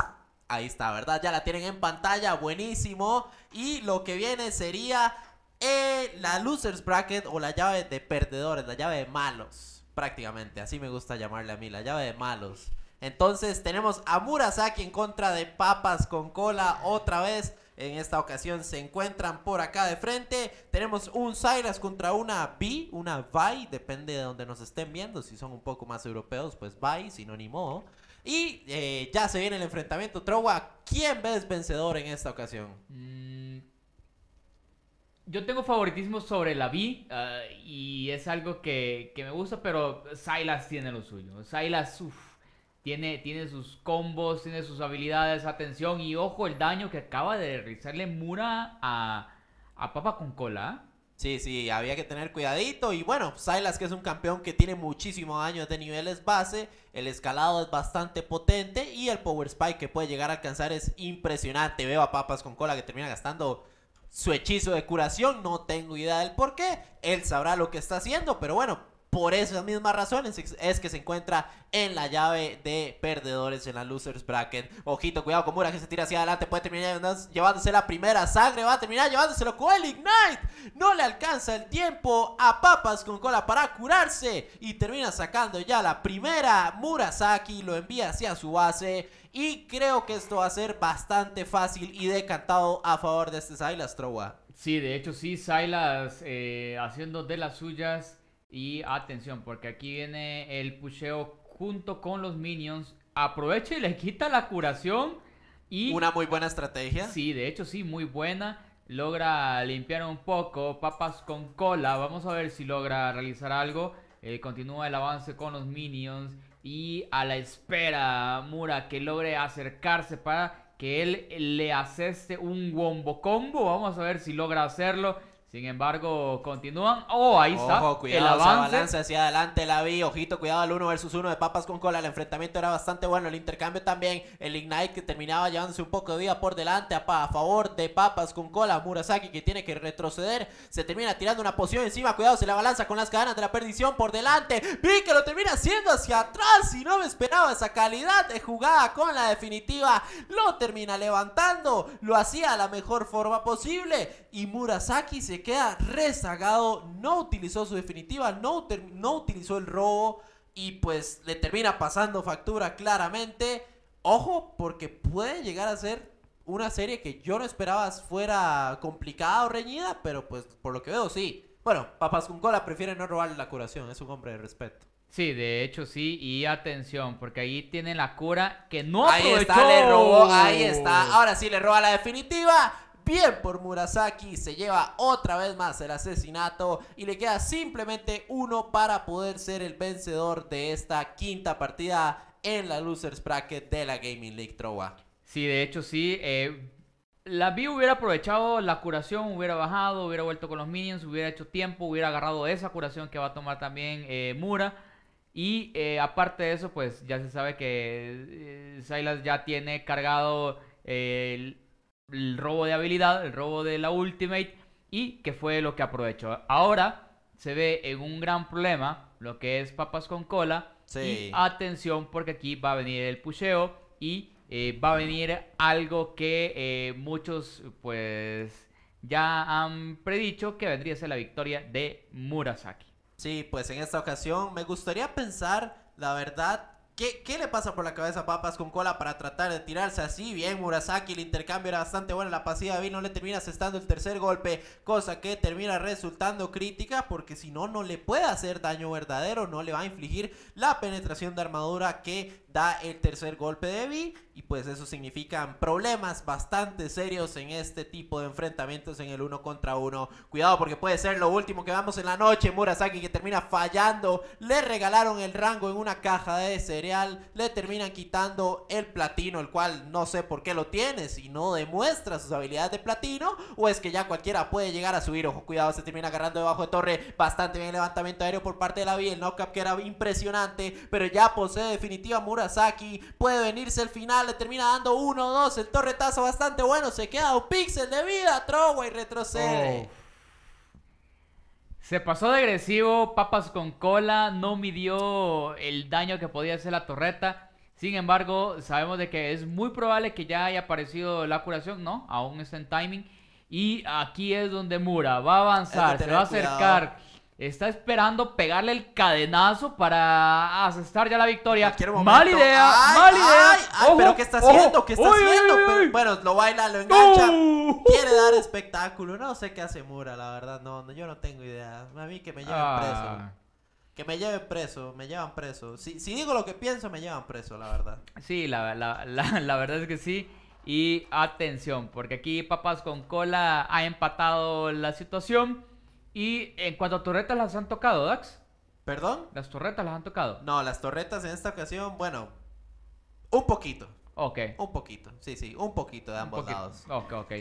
Ahí está, ¿verdad? Ya la tienen en pantalla, buenísimo. Y lo que viene sería eh, la losers bracket o la llave de perdedores, la llave de malos, prácticamente. Así me gusta llamarle a mí, la llave de malos. Entonces tenemos a Murasaki en contra de Papas con cola otra vez. En esta ocasión se encuentran por acá de frente. Tenemos un Cyrus contra una B, una Vi, depende de donde nos estén viendo. Si son un poco más europeos, pues Vi, Si No, y eh, ya se viene el enfrentamiento. Trowa, ¿quién ves vencedor en esta ocasión? Mm, yo tengo favoritismo sobre la B ah, y es algo que, me gusta, pero Silas tiene lo suyo. Silas, uff. Tiene, tiene, sus combos, tiene sus habilidades, atención y ojo el daño que acaba de rizarle Mura a, a Papa con cola. Ah. Sí, sí, había que tener cuidadito. Y bueno, Silas, que es un campeón que tiene muchísimo años de niveles base, el escalado es bastante potente y el Power Spike que puede llegar a alcanzar es impresionante. Veo a Papas con cola que termina gastando su hechizo de curación. No tengo idea del por qué. Él sabrá lo que está haciendo, pero bueno, por esas mismas razones es que se encuentra en la llave de perdedores en la Losers Bracket. Ojito, cuidado con Mura que se tira hacia adelante. Puede terminar llevándose la primera sangre. Va a terminar llevándoselo con el Ignite. No le alcanza el tiempo a Papas con cola para curarse. Y termina sacando ya la primera. Murasaki lo envía hacia su base. Y creo que esto va a ser bastante fácil y decantado a favor de este Silas Trowa. Sí, de hecho sí, Silas eh, haciendo de las suyas y atención, porque aquí viene el pucheo junto con los minions. Aprovecha y le quita la curación. Y, Una muy buena estrategia. Sí, de hecho sí, muy buena. Logra limpiar un poco. Papas con cola. Vamos a ver si logra realizar algo. Eh, continúa el avance con los minions. Y a la espera, Mura, que logre acercarse para que él le aseste un wombo combo. Vamos a ver si logra hacerlo. Sin embargo, continúan. Oh, ahí está. el avance. hacia adelante, la vi. Ojito, cuidado al 1 versus 1 de Papas con Cola. El enfrentamiento era bastante bueno. El intercambio también. El Ignite que terminaba llevándose un poco de vida por delante a, favor de Papas con Cola. Murasaki que tiene que retroceder. Se termina tirando una poción encima. Cuidado, se la balanza con las cadenas de la perdición por delante. Vi que lo termina haciendo hacia atrás. Y no me esperaba esa calidad de jugada con la definitiva. Lo termina levantando. Lo hacía de la mejor forma posible. Y Murasaki se queda rezagado, no utilizó su definitiva, no, no utilizó el robo y pues le termina pasando factura claramente. Ojo, porque puede llegar a ser una serie que yo no esperaba fuera complicada o reñida, pero pues por lo que veo sí. Bueno, Papas con cola prefiere no robar la curación, es un hombre de respeto. Sí, de hecho sí, y atención, porque ahí tiene la cura que no aprovechó. Ahí está, le robó, ahí está. Ahora sí le roba la definitiva Bien por Murasaki, se lleva otra vez más el asesinato y le queda simplemente uno para poder ser el vencedor de esta quinta partida en la Losers Bracket de la Gaming League Trova. Sí, de hecho sí. Eh, la B hubiera aprovechado la curación, hubiera bajado, hubiera vuelto con los minions, hubiera hecho tiempo, hubiera agarrado esa curación que va a tomar también eh, Mura. Y eh, aparte de eso, pues ya se sabe que Silas ya tiene cargado el el robo de habilidad, el robo de la ultimate y que fue lo que aprovechó. Ahora se ve en un gran problema lo que es papas con cola. atención porque aquí va a venir el pusheo y eh, va a venir algo que eh, muchos pues ya han predicho que vendría a ser la victoria de Murasaki. Sí, pues en esta ocasión me gustaría pensar, la verdad, ¿Qué, le pasa por la cabeza a Papas con cola para tratar de tirarse así? Bien, Murasaki, el intercambio era bastante bueno, la pasiva vino no le termina asestando el tercer golpe, cosa que termina resultando crítica porque si no, no le puede hacer daño verdadero, no le va a infligir la penetración de armadura que da el tercer golpe de Vi y pues eso significan problemas bastante serios en este tipo de enfrentamientos en el uno contra uno. Cuidado porque puede ser lo último que vamos en la noche. Murasaki que termina fallando. Le regalaron el rango en una caja de cereal. Le terminan quitando el platino, el cual no sé por qué lo tiene. Si no demuestra sus habilidades de platino o es que ya cualquiera puede llegar a subir. Ojo, cuidado, se termina agarrando debajo de torre. Bastante bien levantamiento aéreo por parte de la Vi. El knockup que era impresionante, pero ya posee definitiva Murasaki Saki Puede venirse el final, le termina dando 1-2. El torretazo bastante bueno, se queda un píxel de vida. y retrocede. Oh. Se pasó de agresivo, papas con cola, no midió el daño que podía hacer la torreta. Sin embargo, sabemos de que es muy probable que ya haya aparecido la curación, ¿no? Aún está en timing. Y aquí es donde Mura va a avanzar, se va a acercar está esperando pegarle el cadenazo para asestar ya la victoria. Mal idea, mal idea. pero ¿qué está haciendo? ¿Qué está haciendo? bueno, lo baila, lo engancha. quiere dar espectáculo. No sé qué hace Mura, la verdad. No, no yo no tengo idea. A mí que me lleven ah. preso. Que me lleven preso, me llevan preso. Si, digo lo que pienso, me llevan preso, la verdad. Sí, la, la verdad es que sí. Y atención, porque aquí Papas con Cola ha empatado la situación. Y en cuanto a torretas, ¿las han tocado, Dax? ¿Perdón? ¿Las torretas las han tocado? No, las torretas en esta ocasión, bueno, un poquito. Ok. Un poquito, sí, sí, un poquito de ambos lados. Ok, ok.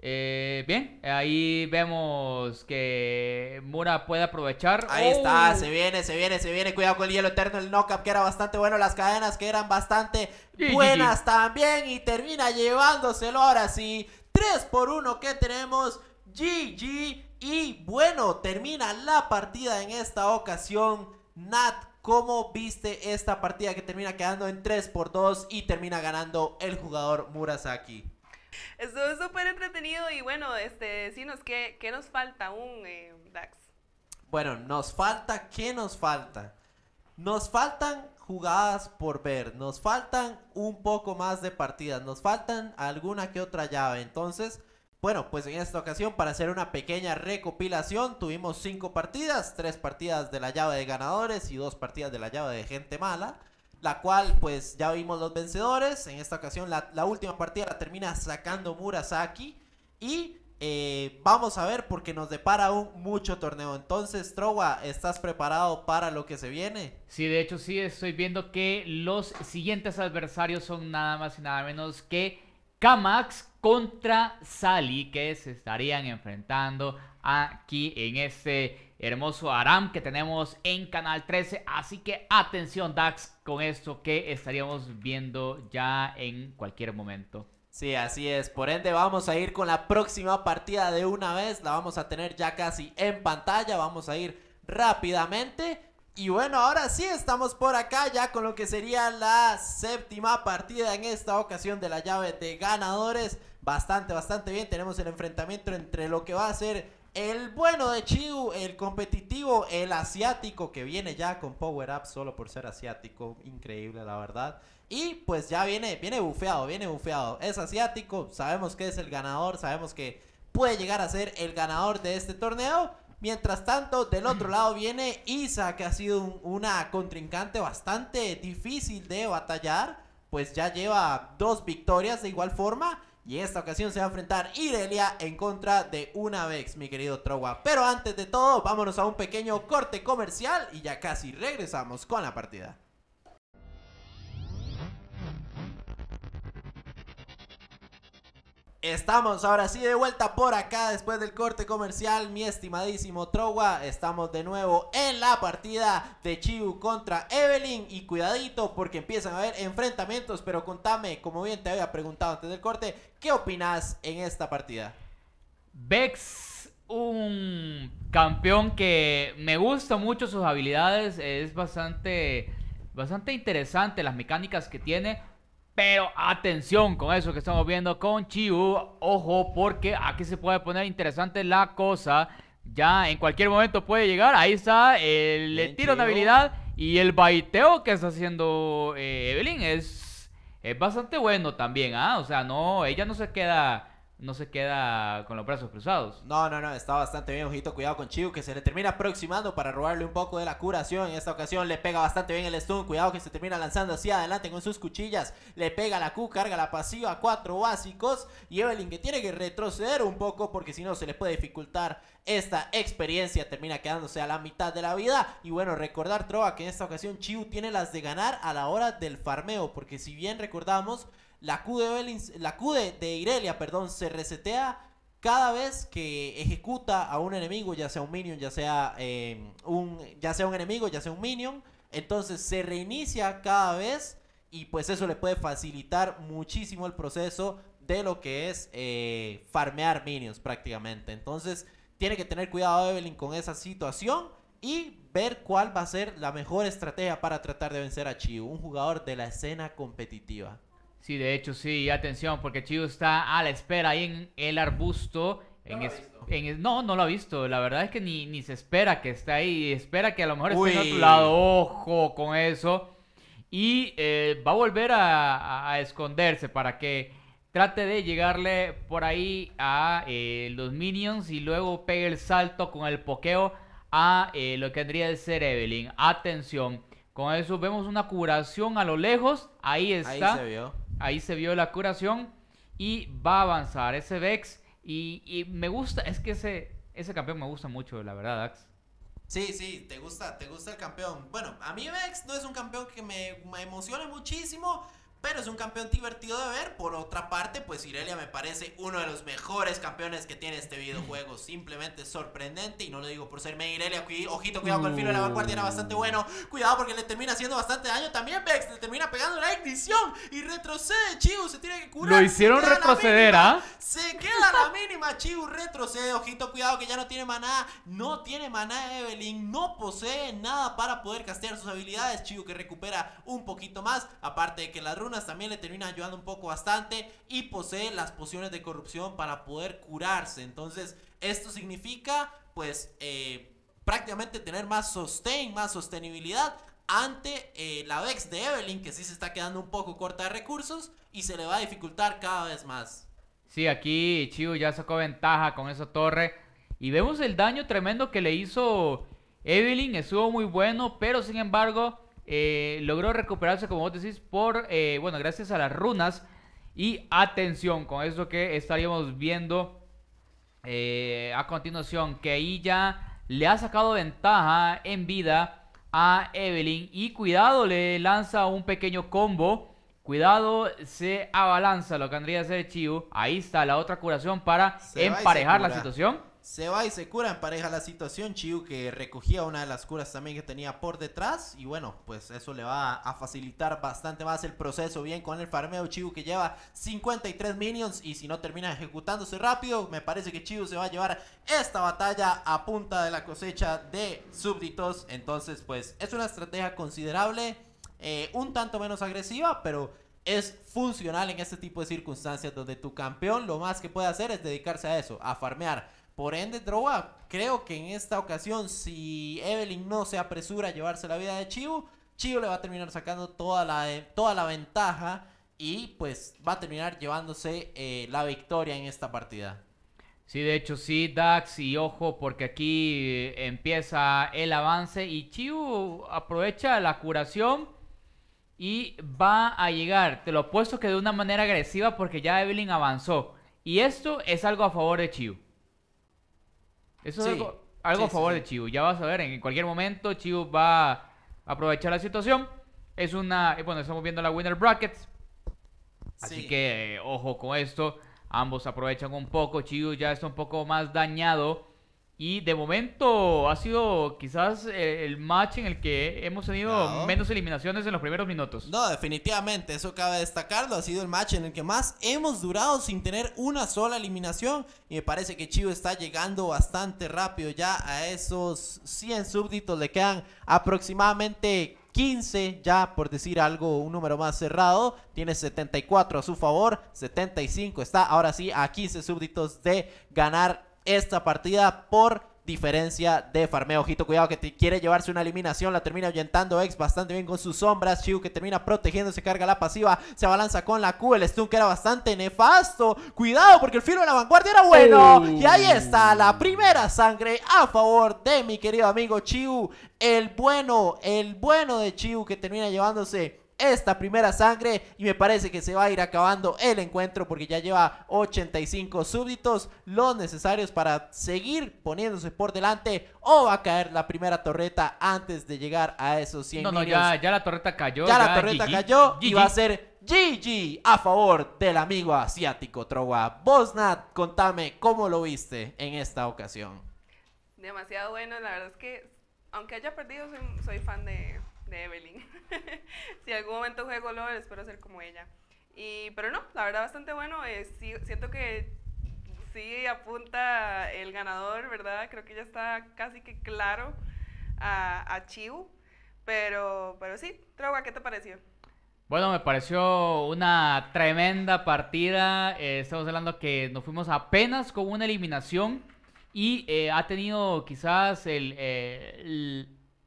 Eh, bien, ahí vemos que Mura puede aprovechar. Ahí está, oh. se viene, se viene, se viene. Cuidado con el hielo eterno, el knock-up que era bastante bueno, las cadenas que eran bastante buenas también. Y termina llevándoselo ahora sí. 3 por 1 que tenemos. GG y bueno, termina la partida en esta ocasión. Nat, ¿cómo viste esta partida que termina quedando en 3 por 2 y termina ganando el jugador Murasaki? Estuvo súper entretenido y bueno, este, decinos, ¿qué, nos falta aún, eh, Dax? Bueno, nos falta, ¿qué nos falta? Nos faltan jugadas por ver, nos faltan un poco más de partidas, nos faltan alguna que otra llave. Entonces, bueno, pues en esta ocasión para hacer una pequeña recopilación tuvimos cinco partidas, tres partidas de la llave de ganadores y dos partidas de la llave de gente mala, la cual pues ya vimos los vencedores. En esta ocasión la, última partida la termina sacando Murasaki y eh, vamos a ver porque nos depara un mucho torneo. Entonces, Trowa, ¿estás preparado para lo que se viene? Sí, de hecho sí, estoy viendo que los siguientes adversarios son nada más y nada menos que Kamax contra Sally que se estarían enfrentando aquí en este hermoso Aram que tenemos en Canal 13. Así que atención Dax con esto que estaríamos viendo ya en cualquier momento. Sí, así es. Por ende, vamos a ir con la próxima partida de una vez. La vamos a tener ya casi en pantalla. Vamos a ir rápidamente y bueno, ahora sí estamos por acá ya con lo que sería la séptima partida en esta ocasión de la llave de ganadores. Bastante, bastante bien. Tenemos el enfrentamiento entre lo que va a ser el bueno de Chiu, el competitivo, el asiático que viene ya con Power Up solo por ser asiático. Increíble, la verdad. Y pues ya viene, viene bufeado, viene bufeado. Es asiático, sabemos que es el ganador, sabemos que puede llegar a ser el ganador de este torneo. Mientras tanto, del otro mm. lado viene Isa, que ha sido una contrincante bastante difícil de batallar, pues ya lleva dos victorias de igual forma. Y esta ocasión se va a enfrentar Irelia en contra de una vez, mi querido Trowa. Pero antes de todo, vámonos a un pequeño corte comercial y ya casi regresamos con la partida. Estamos ahora sí de vuelta por acá después del corte comercial, mi estimadísimo Trowa. Estamos de nuevo en la partida de Chiu contra Evelyn. Y cuidadito porque empiezan a haber enfrentamientos. Pero contame, como bien te había preguntado antes del corte, ¿qué opinas en esta partida? Vex, un campeón que me gusta mucho sus habilidades. Es bastante, bastante interesante las mecánicas que tiene pero atención con eso que estamos viendo con Chiu. Ojo, porque aquí se puede poner interesante la cosa. Ya en cualquier momento puede llegar. Ahí está el tiro de habilidad y el baiteo que está haciendo eh, Evelyn. Es, es bastante bueno también. ¿ah? O sea, no, ella no se queda no se queda con los brazos cruzados. No, no, no, está bastante bien, ojito, cuidado con Chiu, que se le termina aproximando para robarle un poco de la curación. En esta ocasión le pega bastante bien el stun, cuidado que se termina lanzando hacia adelante con sus cuchillas. Le pega la Q, carga la pasiva, cuatro básicos. Y Evelyn que tiene que retroceder un poco porque si no se le puede dificultar esta experiencia. Termina quedándose a la mitad de la vida. Y bueno, recordar, Trova, que en esta ocasión Chiu tiene las de ganar a la hora del farmeo, porque si bien recordamos la Q de, la Q de, Irelia perdón, se resetea cada vez que ejecuta a un enemigo, ya sea un minion, ya sea, eh, un, ya sea un enemigo, ya sea un minion, entonces se reinicia cada vez y pues eso le puede facilitar muchísimo el proceso de lo que es eh, farmear minions prácticamente. Entonces tiene que tener cuidado Evelyn con esa situación y ver cuál va a ser la mejor estrategia para tratar de vencer a Chiu, un jugador de la escena competitiva. Sí, de hecho, sí, atención, porque Chivo está a la espera ahí en el arbusto. No, en, no, no lo ha visto. La verdad es que ni, ni se espera que esté ahí. Espera que a lo mejor esté en otro lado. Ojo con eso. Y eh, va a volver a, esconderse para que trate de llegarle por ahí a eh, los minions y luego pegue el salto con el pokeo a eh, lo que tendría de ser Evelyn. Atención. Con eso vemos una curación a lo lejos. Ahí está. Ahí se vio la curación y va a avanzar ese Vex. Y, me gusta, es que ese, ese campeón me gusta mucho, la verdad, Ax. Sí, sí, te gusta, te gusta el campeón. Bueno, a mí Vex no es un campeón que me, me emocione muchísimo, pero es un campeón divertido de ver. Por otra parte, pues Irelia me parece uno de los mejores campeones que tiene este videojuego. Simplemente sorprendente. Y no lo digo por serme Irelia. ojito, cuidado con el filo de la uh. vanguardia. Era bastante bueno. Cuidado porque le termina haciendo bastante daño también. Vex le termina pegando la ignición. Y retrocede, chivo Se tiene que curar. Lo hicieron retroceder, ¿ah? Se queda la mínima. chivo retrocede. Ojito, cuidado que ya no tiene maná. No tiene maná Evelyn. No posee nada para poder castear sus habilidades. chivo que recupera un poquito más. Aparte de que la runa también le termina ayudando un poco bastante y posee las pociones de corrupción para poder curarse. Entonces, esto significa pues eh, prácticamente tener más sustain, más sostenibilidad ante eh, la Vex de Evelyn que sí se está quedando un poco corta de recursos y se le va a dificultar cada vez más. Sí, aquí Chivo ya sacó ventaja con esa torre y vemos el daño tremendo que le hizo Evelyn, estuvo muy bueno, pero sin embargo eh, logró recuperarse, como vos decís, por, eh, bueno, gracias a las runas. Y atención, con eso que estaríamos viendo eh, a continuación, que ahí ya le ha sacado ventaja en vida a Evelyn. Y cuidado, le lanza un pequeño combo. Cuidado, se abalanza lo que andría a hacer Chiu. Ahí está la otra curación para emparejar la situación. Se va y se cura en pareja la situación. Chiu que recogía una de las curas también que tenía por detrás. Y bueno, pues eso le va a facilitar bastante más el proceso. Bien con el farmeo. Chiu que lleva 53 minions. Y si no termina ejecutándose rápido, me parece que Chiu se va a llevar esta batalla a punta de la cosecha de súbditos. Entonces, pues es una estrategia considerable. Eh, un tanto menos agresiva, pero es funcional en este tipo de circunstancias donde tu campeón lo más que puede hacer es dedicarse a eso, a farmear por ende, droga. creo que en esta ocasión, si Evelyn no se apresura a llevarse la vida de Chivo, Chivo le va a terminar sacando toda la, toda la ventaja y pues va a terminar llevándose eh, la victoria en esta partida. Sí, de hecho sí, Dax, y ojo, porque aquí eh, empieza el avance y Chiu aprovecha la curación y va a llegar. Te lo puesto que de una manera agresiva porque ya Evelyn avanzó. Y esto es algo a favor de Chiu. Eso es algo, a favor de Chivo. Ya vas a ver, en cualquier momento Chivo va a aprovechar la situación. Es una, eh, bueno, estamos viendo la Winner Brackets. Así que eh, ojo con esto. Ambos aprovechan un poco. Chivo ya está un poco más dañado y de momento ha sido quizás eh, el match en el que hemos tenido menos eliminaciones en los primeros minutos. No, definitivamente, eso cabe destacarlo. Ha sido el match en el que más hemos durado sin tener una sola eliminación. Y me parece que Chivo está llegando bastante rápido ya a esos 100 súbditos. Le quedan aproximadamente 15 ya por decir algo, un número más cerrado. Tiene 74 a su favor, 75 está ahora sí a 15 súbditos de ganar esta partida por diferencia de farmeo. Ojito, cuidado que quiere llevarse una eliminación. La termina oyentando Ex bastante bien con sus sombras. Chiu que termina protegiendo, se carga la pasiva. Se abalanza con la Q. El stun que era bastante nefasto. Cuidado porque el filo de la vanguardia era bueno. Y ahí está la oh. primera sangre a favor de mi querido amigo Chiu. El bueno, el bueno de Chiu que termina llevándose esta primera sangre y me parece que se va a ir acabando el encuentro porque ya lleva 85 súbditos, los necesarios para seguir poniéndose por delante o va a caer la primera torreta antes de llegar a esos 100 No, no, ya, la torreta cayó. Ya, la torreta cayó y va a ser GG a favor del amigo asiático Trowa. Bosnat, contame cómo lo viste en esta ocasión. Demasiado bueno, la verdad es que aunque haya perdido, soy fan de, Evelyn. si algún momento juego LOL, espero ser como ella. Y, pero no, la verdad bastante bueno. Eh, siento que sí apunta el ganador, ¿verdad? Creo que ya está casi que claro a, Chiu. Pero, pero sí, Troga, ¿qué te pareció? Bueno, me pareció una tremenda partida. Eh, estamos hablando que nos fuimos apenas con una eliminación y eh, ha tenido quizás el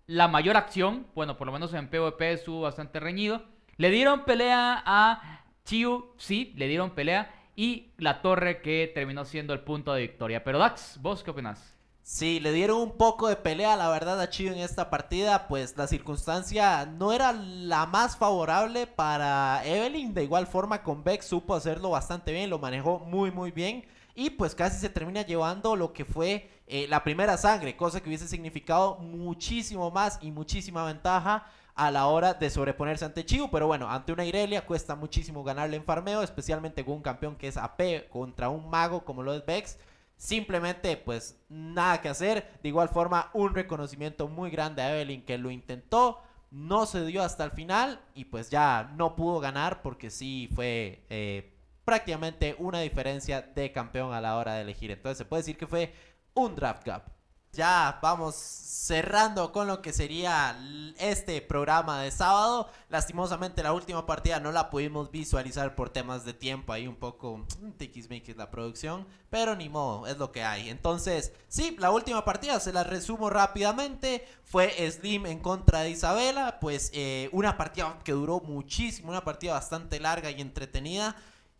la mayor acción, bueno, por lo menos en PvP estuvo bastante reñido. Le dieron pelea a Chiu, sí, le dieron pelea. Y la torre que terminó siendo el punto de victoria. Pero Dax, ¿vos qué opinas Sí, le dieron un poco de pelea, la verdad, a Chiu en esta partida. Pues la circunstancia no era la más favorable para Evelyn. De igual forma, con Beck supo hacerlo bastante bien, lo manejó muy, muy bien y pues casi se termina llevando lo que fue eh, la primera sangre, cosa que hubiese significado muchísimo más y muchísima ventaja a la hora de sobreponerse ante Chivo pero bueno, ante una Irelia cuesta muchísimo ganarle en farmeo, especialmente con un campeón que es AP contra un mago como lo es Vex. Simplemente, pues nada que hacer. De igual forma, un reconocimiento muy grande a Evelyn que lo intentó, no se dio hasta el final y pues ya no pudo ganar porque sí fue eh, prácticamente una diferencia de campeón a la hora de elegir. Entonces se puede decir que fue un draft gap. Ya vamos cerrando con lo que sería este programa de sábado. Lastimosamente la última partida no la pudimos visualizar por temas de tiempo. Ahí un poco mm, tiquismiquis la producción. Pero ni modo, es lo que hay. Entonces, sí, la última partida, se la resumo rápidamente. Fue Slim en contra de Isabela. Pues eh, una partida que duró muchísimo, una partida bastante larga y entretenida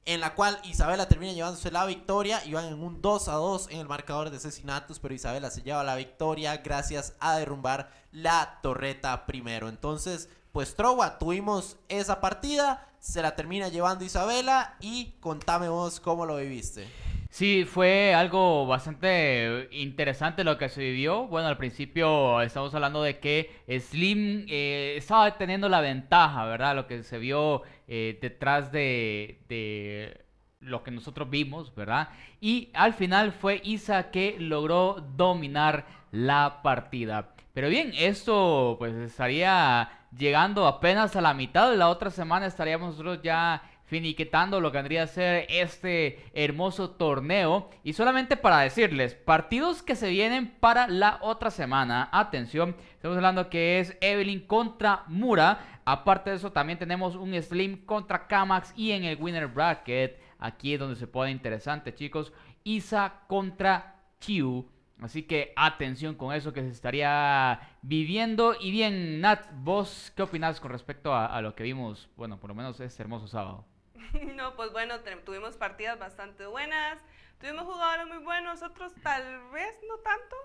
en la cual Isabela termina llevándose la victoria y van en un 2 a 2 en el marcador de asesinatos, pero Isabela se lleva la victoria gracias a derrumbar la torreta primero. Entonces, pues Trova, tuvimos esa partida, se la termina llevando Isabela y contame vos cómo lo viviste. Sí, fue algo bastante interesante lo que se vivió. Bueno, al principio estamos hablando de que Slim eh, estaba teniendo la ventaja, ¿verdad? Lo que se vio eh, detrás de, de lo que nosotros vimos, ¿verdad? Y al final fue Isa que logró dominar la partida. Pero bien, esto pues estaría llegando apenas a la mitad de la otra semana, estaríamos nosotros ya Finiquetando lo que vendría a ser este hermoso torneo. Y solamente para decirles, partidos que se vienen para la otra semana. Atención, estamos hablando que es Evelyn contra Mura. Aparte de eso, también tenemos un Slim contra Kamax y en el Winner Bracket. Aquí es donde se pone interesante, chicos. Isa contra Chiu. Así que atención con eso que se estaría viviendo. Y bien, Nat, vos qué opinas con respecto a lo que vimos, bueno, por lo menos este hermoso sábado. No, pues bueno, tuvimos partidas bastante buenas, tuvimos jugadores muy buenos, otros tal vez no tanto,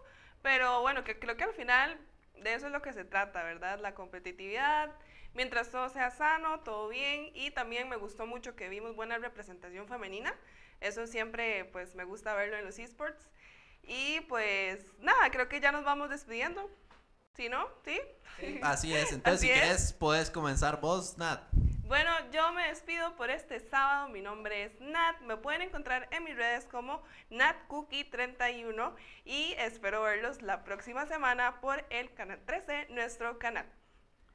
pero bueno, que creo que al final de eso es lo que se trata, ¿verdad? La competitividad, mientras todo sea sano, todo bien, y también me gustó mucho que vimos buena representación femenina, eso siempre pues me gusta verlo en los esports, y pues nada, creo que ya nos vamos despidiendo. ¿Sí, no? ¿Sí? Así es. Entonces, si quieres, puedes comenzar vos, Nat. Bueno, yo me despido por este sábado. Mi nombre es Nat. Me pueden encontrar en mis redes como NatCookie31 y espero verlos la próxima semana por el canal 13, nuestro canal.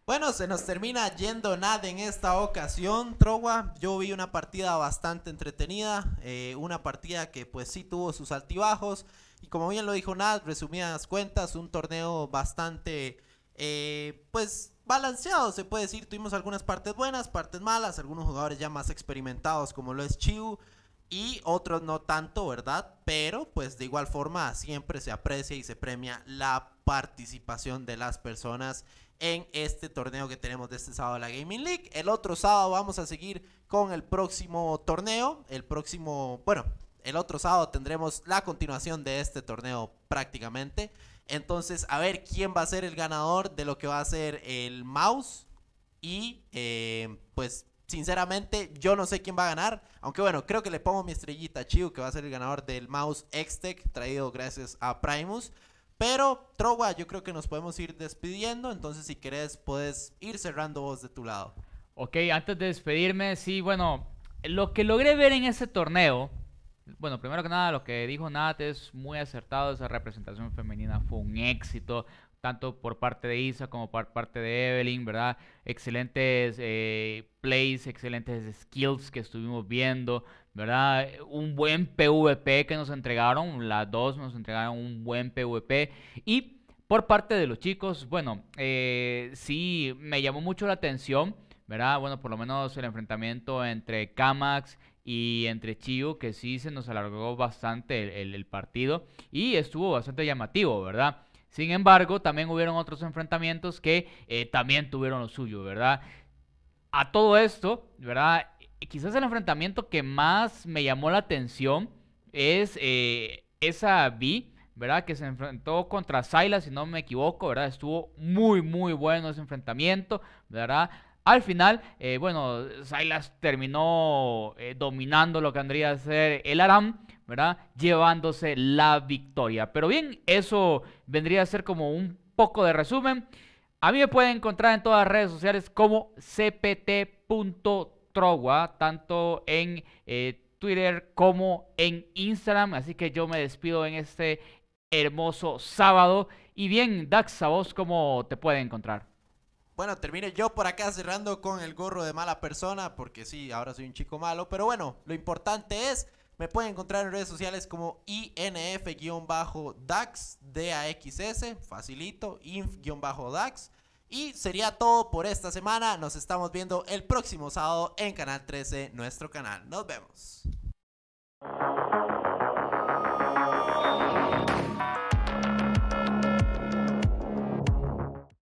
Bueno, se nos termina yendo Nat en esta ocasión, Trowa. Yo vi una partida bastante entretenida, eh, una partida que pues sí tuvo sus altibajos y como bien lo dijo Nat, resumidas cuentas, un torneo bastante eh, pues balanceado, se puede decir. Tuvimos algunas partes buenas, partes malas, algunos jugadores ya más experimentados como lo es Chiu y otros no tanto, ¿verdad? Pero pues de igual forma siempre se aprecia y se premia la participación de las personas en este torneo que tenemos de este sábado la Gaming League. El otro sábado vamos a seguir con el próximo torneo, el próximo, bueno, el otro sábado tendremos la continuación de este torneo prácticamente. Entonces, a ver quién va a ser el ganador de lo que va a ser el mouse. Y eh, pues, sinceramente, yo no sé quién va a ganar. Aunque bueno, creo que le pongo mi estrellita a Chiu, que va a ser el ganador del mouse Xtec traído gracias a Primus. Pero, Trowa, yo creo que nos podemos ir despidiendo. Entonces, si querés, puedes ir cerrando vos de tu lado. Ok, antes de despedirme, sí, bueno, lo que logré ver en ese torneo bueno, primero que nada, lo que dijo Nat es muy acertado. Esa representación femenina fue un éxito, tanto por parte de Isa como por parte de Evelyn, ¿verdad? Excelentes eh, plays, excelentes skills que estuvimos viendo, ¿verdad? Un buen PvP que nos entregaron, las dos nos entregaron un buen PvP. Y por parte de los chicos, bueno, eh, sí me llamó mucho la atención, ¿verdad? Bueno, por lo menos el enfrentamiento entre Kamax y entre Chivo, que sí se nos alargó bastante el, partido y estuvo bastante llamativo, ¿verdad? Sin embargo, también hubieron otros enfrentamientos que eh, también tuvieron lo suyo, ¿verdad? A todo esto, ¿verdad? Quizás el enfrentamiento que más me llamó la atención es eh, esa B, ¿verdad? Que se enfrentó contra Zayla, si no me equivoco, ¿verdad? Estuvo muy, muy bueno ese enfrentamiento, ¿verdad? Al final, eh, bueno, Silas terminó eh, dominando lo que andría a ser el Aram, ¿verdad? Llevándose la victoria. Pero bien, eso vendría a ser como un poco de resumen. A mí me pueden encontrar en todas las redes sociales como cpt.trogua, tanto en eh, Twitter como en Instagram. Así que yo me despido en este hermoso sábado. Y bien, Dax, a vos, ¿cómo te pueden encontrar? Bueno, termine yo por acá cerrando con el gorro de mala persona, porque sí, ahora soy un chico malo, pero bueno, lo importante es, me pueden encontrar en redes sociales como INF-DAX, D-A-X-S, facilito, INF-DAX. Y sería todo por esta semana, nos estamos viendo el próximo sábado en Canal 13, nuestro canal. Nos vemos.